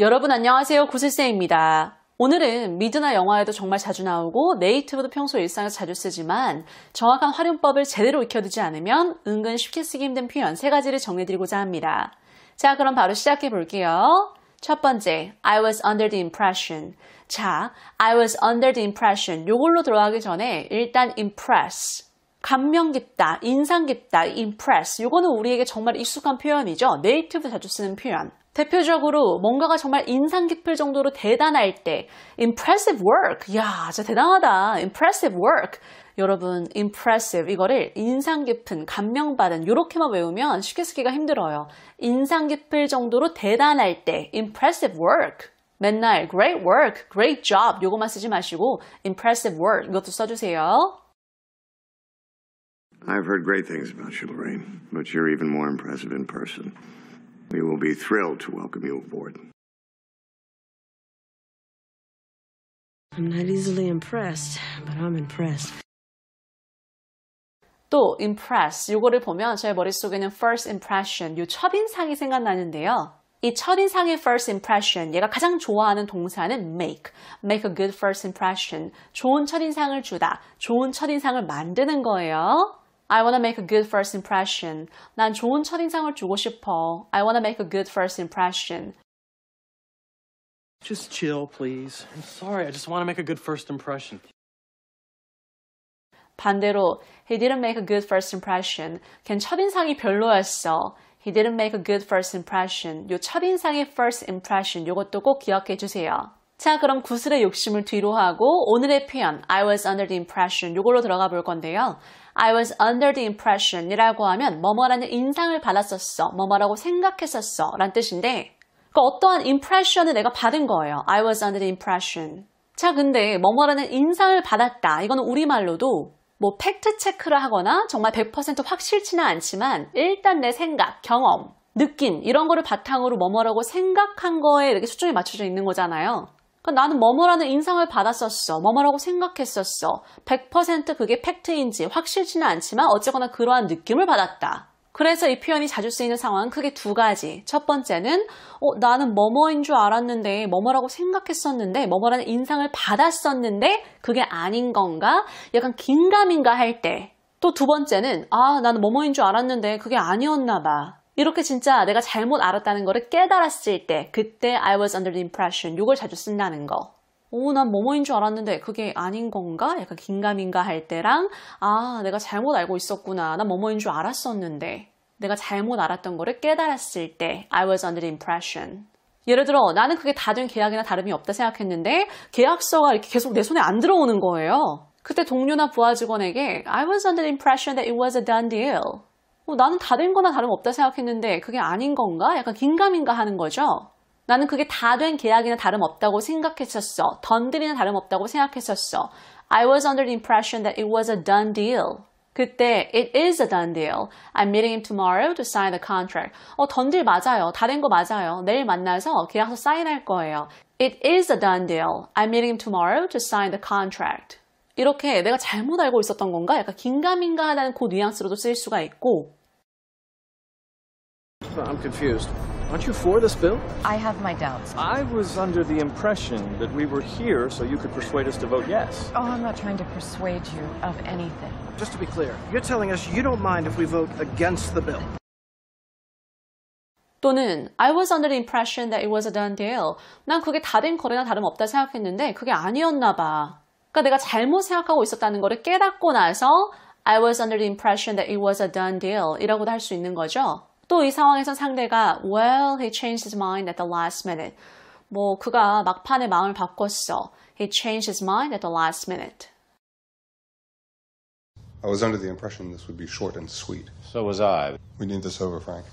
여러분 안녕하세요 구슬쌤입니다. 오늘은 미드나 영화에도 정말 자주 나오고 네이티브도 평소 일상에서 자주 쓰지만 정확한 활용법을 제대로 익혀두지 않으면 은근 쉽게 쓰기 힘든 표현 세 가지를 정리해드리고자 합니다. 자 그럼 바로 시작해 볼게요. 첫 번째, I was under the impression. 자, I was under the impression. 요걸로 들어가기 전에 일단 impress, 감명 깊다, 인상 깊다, impress. 요거는 우리에게 정말 익숙한 표현이죠. 네이티브 자주 쓰는 표현. 대표적으로 뭔가가 정말 인상 깊을 정도로 대단할 때 impressive work, 야 진짜 대단하다, impressive work 여러분 impressive 이거를 인상 깊은, 감명받은 이렇게만 외우면 쉽게 쓰기가 힘들어요 인상 깊을 정도로 대단할 때 impressive work 맨날 great work, great job 요거만 쓰지 마시고 impressive work 이것도 써주세요 I've heard great things about you, Lorraine, but you're even more impressive in person. We will be thrilled to welcome you aboard. I'm not easily impressed, but I'm impressed. 또 impress 이거를 보면 저의 머릿속에는 first impression 이 첫인상이 생각나는데요. 이 첫인상의 first impression, 얘가 가장 좋아하는 동사는 make, make a good first impression, 좋은 첫인상을 주다, 좋은 첫인상을 만드는 거예요. I wanna make a good first impression. 난 좋은 첫인상을 주고 싶어. I wanna make a good first impression. Just chill, please. I'm sorry. I just want to make a good first impression. 반대로 he didn't make a good first impression. 걘 첫인상이 별로였어. He didn't make a good first impression. 요 첫인상의 first impression 요것도 꼭 기억해 주세요. 자, 그럼 구슬의 욕심을 뒤로 하고 오늘의 표현 I was under the impression 이걸로 들어가 볼 건데요. I was under the impression 이라고 하면 뭐뭐라는 인상을 받았었어, 뭐뭐라고 생각했었어 라는 뜻인데 그 어떠한 impression을 내가 받은 거예요. I was under the impression. 자, 근데 뭐뭐라는 인상을 받았다. 이거는 우리말로도 뭐 팩트 체크를 하거나 정말 100% 확실치는 않지만 일단 내 생각, 경험, 느낌 이런 거를 바탕으로 뭐뭐라고 생각한 거에 이렇게 초점이 맞춰져 있는 거잖아요. 그러니까 나는 뭐뭐라는 인상을 받았었어. 뭐뭐라고 생각했었어. 100% 그게 팩트인지 확실치는 않지만 어쨌거나 그러한 느낌을 받았다. 그래서 이 표현이 자주 쓰이는 상황은 크게 두 가지. 첫 번째는 어, 나는 뭐뭐인 줄 알았는데 뭐뭐라고 생각했었는데 뭐뭐라는 인상을 받았었는데 그게 아닌 건가? 약간 긴가민가 할 때. 또 두 번째는 아 나는 뭐뭐인 줄 알았는데 그게 아니었나 봐. 이렇게 진짜 내가 잘못 알았다는 거를 깨달았을 때 그때 I was under the impression 이걸 자주 쓴다는 거. 오, 난 뭐뭐인 줄 알았는데 그게 아닌 건가? 약간 긴가민가 할 때랑 아, 내가 잘못 알고 있었구나. 난 뭐뭐인 줄 알았었는데 내가 잘못 알았던 거를 깨달았을 때 I was under the impression. 예를 들어 나는 그게 다른 계약이나 다름이 없다 생각했는데 계약서가 이렇게 계속 내 손에 안 들어오는 거예요. 그때 동료나 부하 직원에게 I was under the impression that it was a done deal. 어, 나는 다 된 거나 다름없다 생각했는데 그게 아닌 건가? 약간 긴가민가 하는 거죠. 나는 그게 다 된 계약이나 다름없다고 생각했었어. 던들이나 다름없다고 생각했었어. I was under the impression that it was a done deal. 그때 it is a done deal. I'm meeting him tomorrow to sign the contract. 어, 던딜 맞아요. 다른거 맞아요. 내일 만나서 계약서 사인할 거예요. It is a done deal. I'm meeting him tomorrow to sign the contract. 이렇게 내가 잘못 알고 있었던 건가? 약간 긴가민가하다는 그 뉘앙스로도 쓸 수가 있고 I'm confused. Aren't you for this bill? I have my doubts. I was under the impression that we were here so you could persuade us to vote yes. Oh, I'm not trying to persuade you of anything. Just to be clear, you're telling us you don't mind if we vote against the bill. 또는 I was under the impression that it was a done deal. 난 그게 다른 거래나 다름없다 생각했는데 그게 아니었나 봐. 그러니까 내가 잘못 생각하고 있었다는 거를 깨닫고 나서 I was under the impression that it was a done deal 이라고도 할 수 있는 거죠. 또이 상황에서 상대가 Well, he changed his mind at the last minute. 뭐 그가 막판에 마음을 바꿨어. He changed his mind at the last minute. I was under the impression this would be short and sweet. So was I. We need this over, Frank.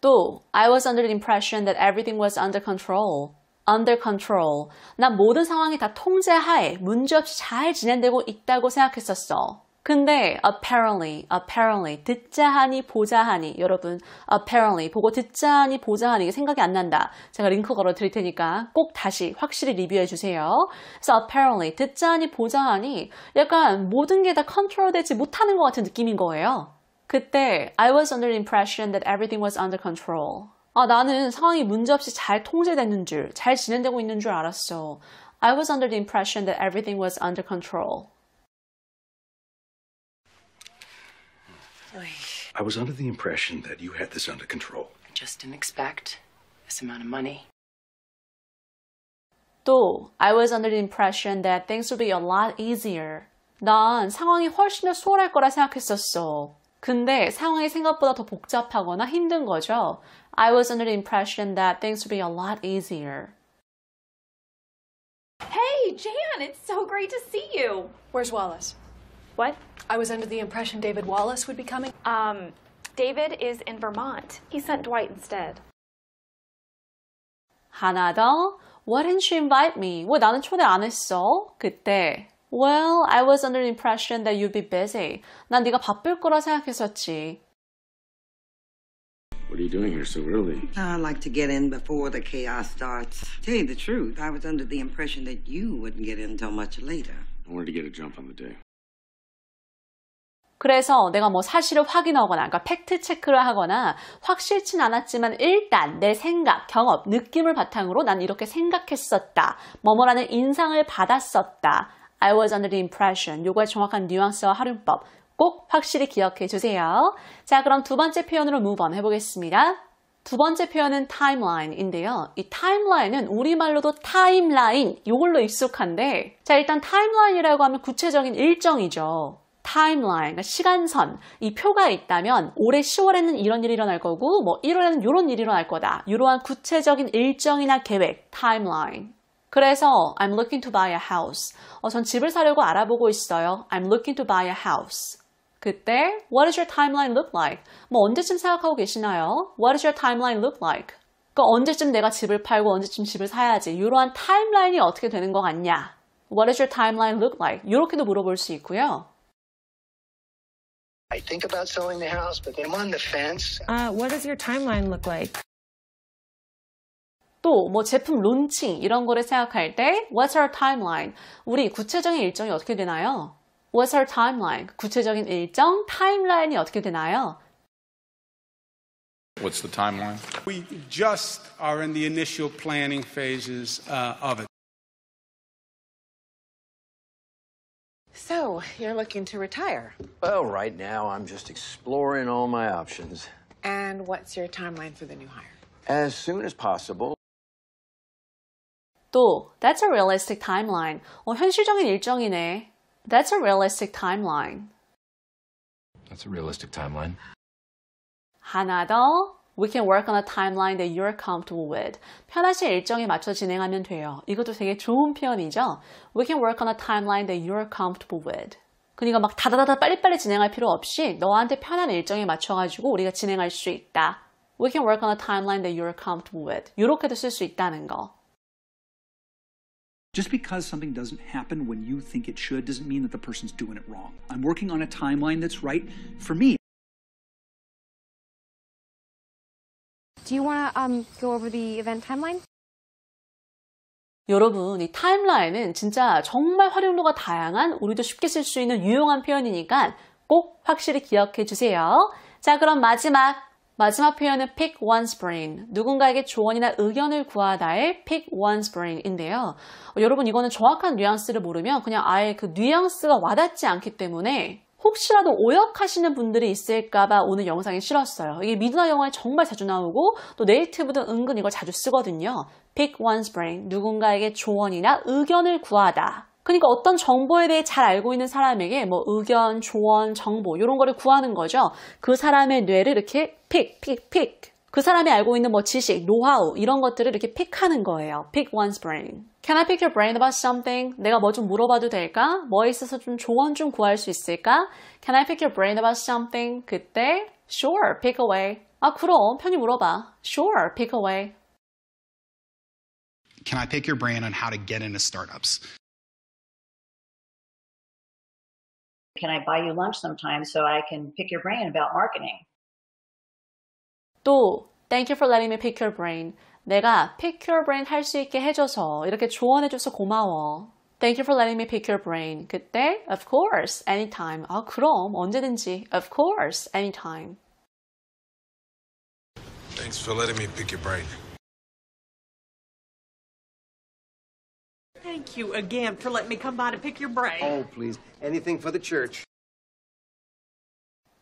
또 I was under the impression that everything was under control. under control. 난 모든 상황이 다 통제하에 문제없이 잘 진행되고 있다고 생각했었어. 근데 apparently, apparently 듣자 하니 보자 하니 여러분 apparently 보고 듣자 하니 보자 하니 생각이 안 난다. 제가 링크 걸어 드릴 테니까 꼭 다시 확실히 리뷰해 주세요. 그래서 apparently 듣자 하니 보자 하니 약간 모든 게 다 컨트롤되지 못하는 것 같은 느낌인 거예요. 그때 I was under the impression that everything was under control. 아, 나는 상황이 문제없이 잘 통제되는 줄, 잘 진행되고 있는 줄 알았어. I was under the impression that everything was under control. I was under the impression that you had this under control. I Just didn't expect this amount of money. 또 I was under the impression that things would be a lot easier. 난 상황이 훨씬 더 수월할 거라 생각했었어. 근데 상황이 생각보다 더 복잡하거나 힘든 거죠. I was under the impression that things would be a lot easier. Hey, Jan, it's so great to see you. Where's Wallace? What? I was under the impression David Wallace would be coming. Um, David is in Vermont. He sent Dwight instead. 하나 더. Why didn't you invite me? 왜 나는 초대 안 했어? 그때. Well, I was under the impression that you'd be busy. 난 네가 바쁠 거라 생각했었지. What are you doing here so early? I like to get in before the chaos starts. Tell you the truth, I was under the impression that you wouldn't get in until much later. I wanted to get a jump on the day. 그래서 내가 뭐 사실을 확인하거나 그러니까 팩트 체크를 하거나 확실치 는 않았지만 일단 내 생각, 경험, 느낌을 바탕으로 난 이렇게 생각했었다. 뭐뭐라는 인상을 받았었다. I was under the impression. 요거의 정확한 뉘앙스와 활용법 꼭 확실히 기억해 주세요. 자, 그럼 두 번째 표현으로 move on 해보겠습니다. 두 번째 표현은 timeline인데요. 이 timeline은 우리말로도 타임라인, 이걸로 익숙한데 자, 일단 timeline이라고 하면 구체적인 일정이죠. 타임라인, 그러니까 시간선, 이 표가 있다면 올해 10월에는 이런 일이 일어날 거고 뭐 1월에는 이런 일이 일어날 거다. 이러한 구체적인 일정이나 계획, 타임라인. 그래서 I'm looking to buy a house. 어, 전 집을 사려고 알아보고 있어요. I'm looking to buy a house. 그때 What i s your timeline look like? 뭐 언제쯤 생각하고 계시나요? What i s your timeline look like? 그 언제쯤 내가 집을 팔고 언제쯤 집을 사야지 이러한 타임라인이 어떻게 되는 것 같냐? What i s your timeline look like? 이렇게도 물어볼 수 있고요. I think about selling the house, but then I'm on the fence. Uh, what does your timeline look like? 또 뭐 제품 론칭 이런 거를 생각할 때 What's our timeline? 우리 구체적인 일정이 어떻게 되나요? What's our timeline? 구체적인 일정, timeline이 어떻게 되나요? What's the timeline? We just are in the initial planning phases uh, of it. So, you're looking to retire? Well, right now, I'm just exploring all my options. And what's your timeline for the new hire? As soon as possible. 또, that's a realistic timeline. 어, 현실적인 일정이네. That's a realistic timeline. That's a realistic timeline. 하나 더. We can work on a timeline that you're comfortable with. 편하신 일정에 맞춰 진행하면 돼요. 이것도 되게 좋은 표현이죠. We can work on a timeline that you're comfortable with. 그러니까 막 다다다다 빨리빨리 진행할 필요 없이 너한테 편한 일정에 맞춰가지고 우리가 진행할 수 있다. We can work on a timeline that you're comfortable with. 이렇게도 쓸 수 있다는 거. Just because something doesn't happen when you think it should doesn't mean that the person's doing it wrong. I'm working on a timeline that's right for me. Do you want to um, go over the event timeline? 여러분, 이 타임라인은 진짜 정말 활용도가 다양한 우리도 쉽게 쓸 수 있는 유용한 표현이니까 꼭 확실히 기억해 주세요. 자, 그럼 마지막 마지막 표현은 pick one's brain. 누군가에게 조언이나 의견을 구하다의 pick one's brain인데요. 어, 여러분 이거는 정확한 뉘앙스를 모르면 그냥 아예 그 뉘앙스가 와닿지 않기 때문에 혹시라도 오역하시는 분들이 있을까봐 오늘 영상이 실었어요. 이게 미드나 영화에 정말 자주 나오고 또 네이티브도 은근 이걸 자주 쓰거든요. Pick one's brain, 누군가에게 조언이나 의견을 구하다. 그러니까 어떤 정보에 대해 잘 알고 있는 사람에게 뭐 의견, 조언, 정보 이런 거를 구하는 거죠. 그 사람의 뇌를 이렇게 픽, 픽, 픽그 사람이 알고 있는 뭐 지식, 노하우 이런 것들을 이렇게 픽하는 거예요. Pick one's brain. Can I pick your brain about something? 내가 뭐 좀 물어봐도 될까? 뭐에 있어서 좀 조언 좀 구할 수 있을까? Can I pick your brain about something? 그때 Sure, pick away. 아 그럼 편히 물어봐. Sure, pick away. Can I pick your brain on how to get into startups? Can I buy you lunch sometime so I can pick your brain about marketing? 또 Thank you for letting me pick your brain. 내가 pick your brain 할 수 있게 해줘서 이렇게 조언해줘서 고마워. Thank you for letting me pick your brain. 그때 of course, anytime. 아 그럼 언제든지 of course, anytime. Thanks for letting me pick your brain. Thank you again for letting me come by to pick your brain. Oh, please. Anything for the church.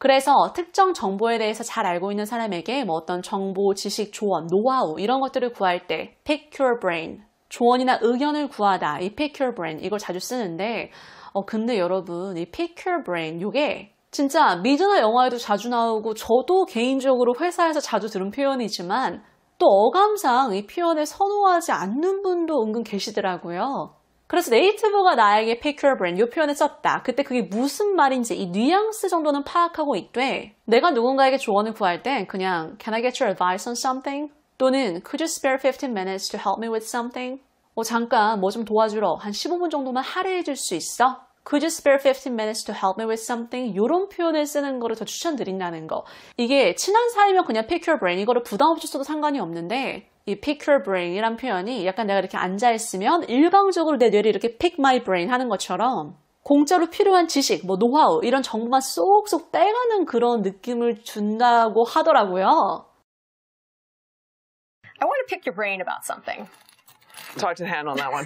그래서 특정 정보에 대해서 잘 알고 있는 사람에게 뭐 어떤 정보, 지식, 조언, 노하우 이런 것들을 구할 때 pick your brain, 조언이나 의견을 구하다 이 pick your brain 이걸 자주 쓰는데 어 근데 여러분 이 pick your brain 이게 진짜 미드나 영화에도 자주 나오고 저도 개인적으로 회사에서 자주 들은 표현이지만 또 어감상 이 표현에 선호하지 않는 분도 은근 계시더라고요. 그래서 네이티브가 나에게 pick your brain 이 표현을 썼다. 그때 그게 무슨 말인지 이 뉘앙스 정도는 파악하고 있되 내가 누군가에게 조언을 구할 땐 그냥 Can I get your advice on something? 또는 Could you spare 15 minutes to help me with something? 어, 잠깐 뭐 좀 도와주러 한 15분 정도만 할애해 줄 수 있어? Could you spare 15 minutes to help me with something? 이런 표현을 쓰는 거를 더 추천드린다는 거. 이게 친한 사이면 그냥 pick your brain 이거를 부담 없이 써도 상관이 없는데 이 pick your brain이란 표현이 약간 내가 이렇게 앉아있으면 일방적으로 내 뇌를 이렇게 pick my brain 하는 것처럼 공짜로 필요한 지식, 뭐 노하우 이런 정보만 쏙쏙 빼가는 그런 느낌을 준다고 하더라고요. I want to pick your brain about something. It's hard to handle that one.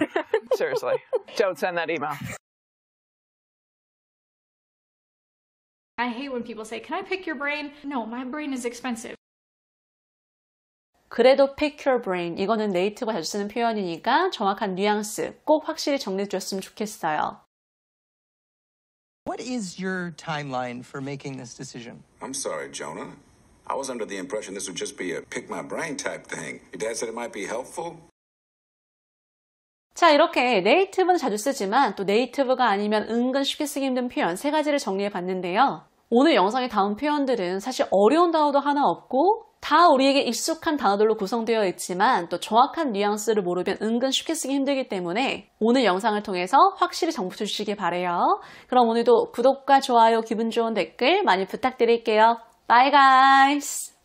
Seriously. Don't send that email. I hate when people say, Can I pick your brain? No, my brain is expensive. 그래도 pick your brain. 이거는 네이트가 자주 쓰는 표현이니까 정확한 뉘앙스 꼭 확실히 정리해 주셨으면 좋겠어요. What is your timeline for making this decision? I'm sorry, Jonah. I was under the impression this would just be a pick my brain type thing. Your dad said it might be helpful. 자, 이렇게 네이티브는 자주 쓰지만 또 네이티브가 아니면 은근 쉽게 쓰기 힘든 표현 세 가지를 정리해 봤는데요. 오늘 영상의 다음 표현들은 사실 어려운 단어도 하나 없고 다 우리에게 익숙한 단어들로 구성되어 있지만 또 정확한 뉘앙스를 모르면 은근 쉽게 쓰기 힘들기 때문에 오늘 영상을 통해서 확실히 정보 주시길 바래요. 그럼 오늘도 구독과 좋아요, 기분 좋은 댓글 많이 부탁드릴게요. b 이가이 u